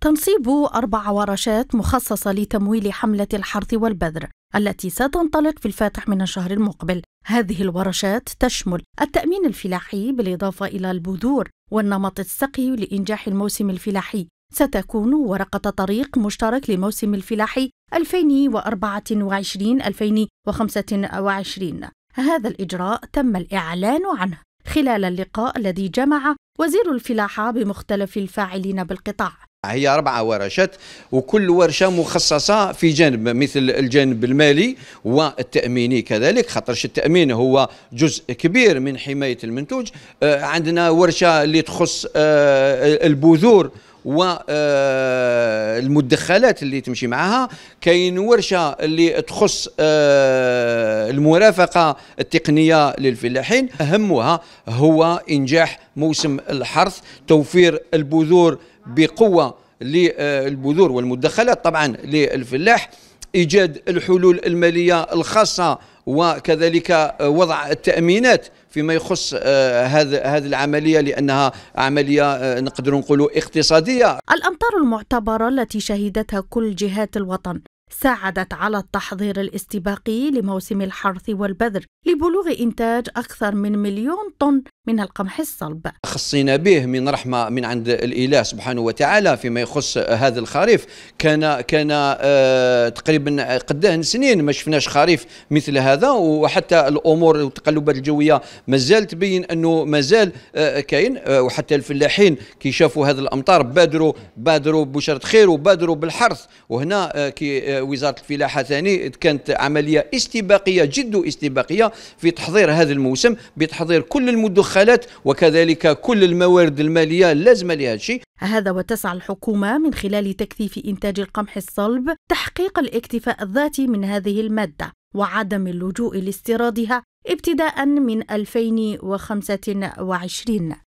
تنصيب أربع ورشات مخصصة لتمويل حملة الحرث والبذر التي ستنطلق في الفاتح من الشهر المقبل هذه الورشات تشمل التأمين الفلاحي بالإضافة إلى البذور والنمط السقي لإنجاح الموسم الفلاحي ستكون ورقة طريق مشترك لموسم الفلاحي 2024-2025 هذا الإجراء تم الإعلان عنه خلال اللقاء الذي جمع وزير الفلاحة بمختلف الفاعلين بالقطاع هي أربع ورشات وكل ورشة مخصصة في جانب مثل الجانب المالي والتأميني كذلك خاطرش التأمين هو جزء كبير من حماية المنتوج آه، عندنا ورشة اللي تخص آه، البذور والمدخلات آه، اللي تمشي معها كاين ورشه اللي تخص المرافقه التقنيه للفلاحين اهمها هو انجاح موسم الحرث توفير البذور بقوه للبذور والمدخلات طبعا للفلاح ايجاد الحلول الماليه الخاصه وكذلك وضع التامينات فيما يخص آه، هذا هذه العمليه لانها عمليه آه، نقدر نقولوا اقتصاديه الامطار المعتبره التي شهدتها كل جهات الوطن ساعدت على التحضير الاستباقي لموسم الحرث والبذر لبلوغ إنتاج أكثر من مليون طن من القمح الصلب خصينا به من رحمة من عند الإله سبحانه وتعالى فيما يخص هذا الخريف كان كان آه تقريبا قداه سنين ما شفناش خريف مثل هذا وحتى الأمور والتقلبات الجوية مازال تبين أنه مازال آه كاين آه وحتى الفلاحين كي شافوا هذه الأمطار بادروا بادروا بشرة خير وبادروا بالحرث وهنا آه كي آه، وزاره الفلاحه ثاني كانت عمليه استباقيه جد استباقيه في تحضير هذا الموسم بتحضير كل المدخلات وكذلك كل الموارد الماليه اللازمه لهذا الشيء هذا وتسعى الحكومة من خلال تكثيف إنتاج القمح الصلب تحقيق الاكتفاء الذاتي من هذه المادة وعدم اللجوء لاستيرادها ابتداء من 2025